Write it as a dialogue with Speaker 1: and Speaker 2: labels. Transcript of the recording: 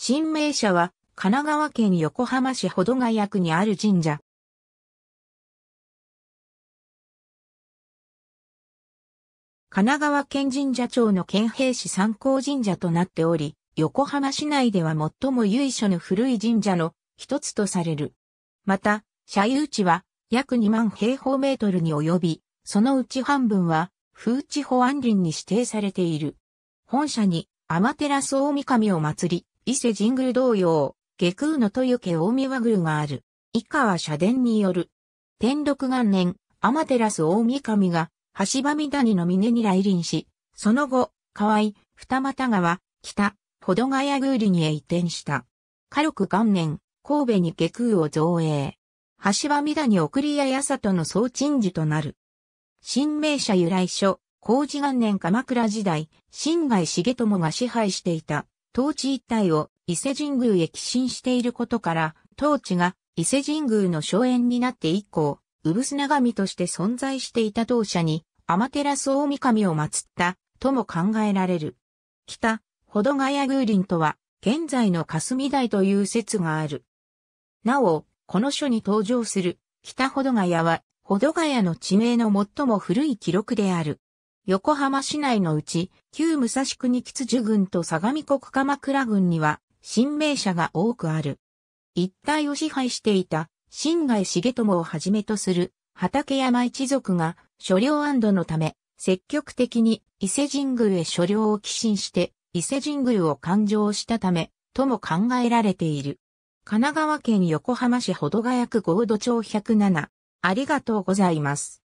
Speaker 1: 新名社は、神奈川県横浜市保土ヶ谷区にある神社。神奈
Speaker 2: 川県神社町の県兵士参考神社となっており、横浜市内では最も由緒の古い神社の一つとされる。また、社有地は約2万平方メートルに及び、そのうち半分は風地保安林に指定されている。本社に天照大神を祭り、伊勢神宮同様、下空の豊家大見和宮がある。以下は社殿による。天禄元年、天照大御神が、橋場三谷の峰に来臨し、その後、河合、二俣川、北、保土ヶ谷宮里にへ移転した。火力元年、神戸に下空を造営。橋場三谷送り屋八里の総鎮守となる。新名社由来書、工事元年鎌倉時代、新外重友が支配していた当地一帯を伊勢神宮へ寄進していることから、当地が伊勢神宮の荘園になって以降、産砂神として存在していた当社に、天照大神を祀ったとも考えられる。北、保土ヶ谷宮林とは、現在の霞台という説がある。なお、この書に登場する北保土ヶ谷は、保土ヶ谷の地名の最も古い記録である。横浜市内のうち、旧武蔵国吉樹郡と相模国鎌倉郡には、新名社が多くある。一帯を支配していた、新外重友をはじめとする、畠山一族が、所領安堵のため、積極的に伊勢神宮へ所領を寄進して、伊勢神宮を勘定したため、とも考えられている。神奈川県横浜市保土ヶ谷区合土町107。
Speaker 1: ありがとうございます。